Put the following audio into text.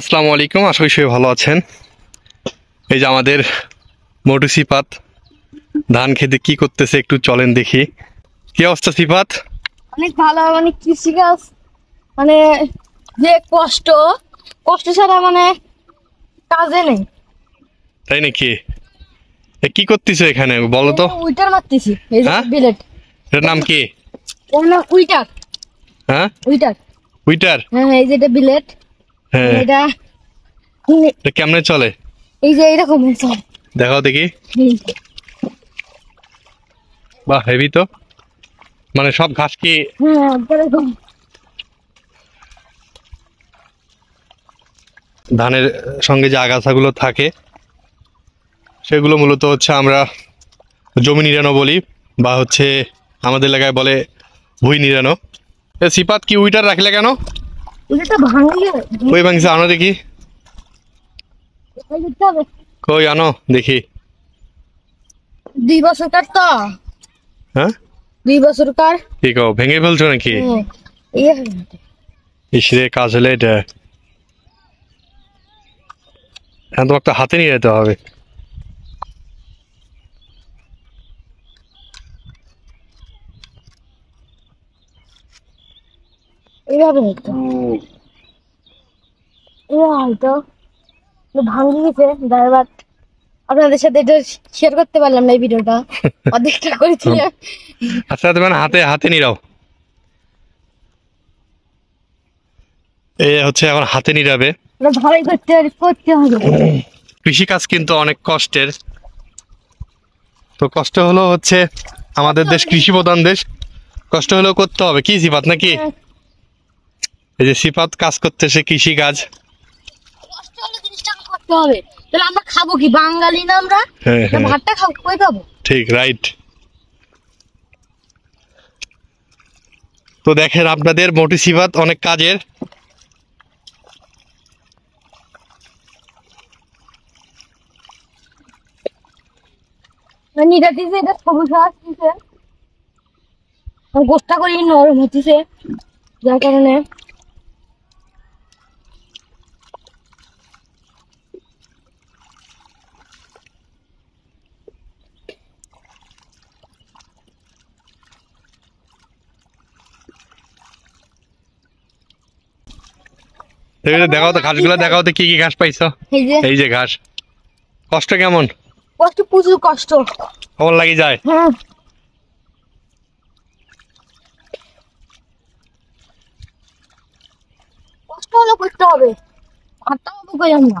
আসসালামু আলাইকুম আশা করি সবাই ভালো আছেন এই যে আমাদের মোটু সিপাত ধান খেতে কি করতেছে একটু চলেন দেখি কি অবস্থা সিপাত অনেক ভালো মানে কৃষি কৃষিকাজ মানে যে কষ্ট কষ্ট ছাড়া মানে কাজে নেই তাই নাকি কি করতেছ এখানে বলো তো উইটার মারতেছি এই যে হ্যাঁ? বিলেট এর নাম কি এর নাম উইটার হ্যাঁ উইটার উইটার হ্যাঁ, হ্যাঁ এই যে এটা বিলেট হ্যাঁ। কেমনে চলে এই যে এরকম দেখাও দেখি বাহ হেভি তো মানে সব ঘাস কি হ্যাঁ, ধানের সঙ্গে যে আগাছাগুলো থাকে সেগুলো মূলত হচ্ছে আমরা জমি নিরানো বলি বা হচ্ছে আমাদের এলাকায় বলে ভুই নিরানো সিপাত কি উইটার রাখলে কেন तो कोई भंग से आनो देखी कोई आनो देखी दीवा सरकार तो हाँ दीवा सरकार ठीक हो भेंगे फल चुने की ये इसलिए काजलेट है हम तो वक्त हाथे नहीं रहते हो अभी এইভাবে দেখতো এবার হয়তো ভাঙি গেছে ড্রাইভার আপনাদের সাথে এটা শেয়ার করতে পারলাম না এই ভিডিওটা অর্ধেকটা করেছিলাম আচ্ছা, আচ্ছা মানে হাতে হাতে নিরাও এ হচ্ছে এখন হাতে নিরাবে মানে করতে করতে হবে কৃষিকাজ কিন্তু অনেক কষ্টের তো কষ্ট হলো হচ্ছে আমাদের দেশ কৃষি প্রধান দেশ কষ্ট হলেও করতে হবে কি সিবাত নাকি হ্যাঁ, এই যে সিফাত কাজ করতেছে কৃষি কাজ আমরা কি না আমরা হ্যাঁ, হ্যাঁ। ভাতটা ঠিক রাইট তো দেখেন আপনাদের মোটি অনেক কাজের মানে এটা সবুজ গোষ্ঠা করে নরম হচ্ছে যার কারণে দেখাও তো ঘাসগুলো দেখাও তো কি কি ঘাস পাইছো এই যে ঘাস কষ্ট কেমন কষ্ট প্রচুর কষ্ট খবর লাগি যায় হ্যাঁ। কষ্ট হলো করতে হবে আমরা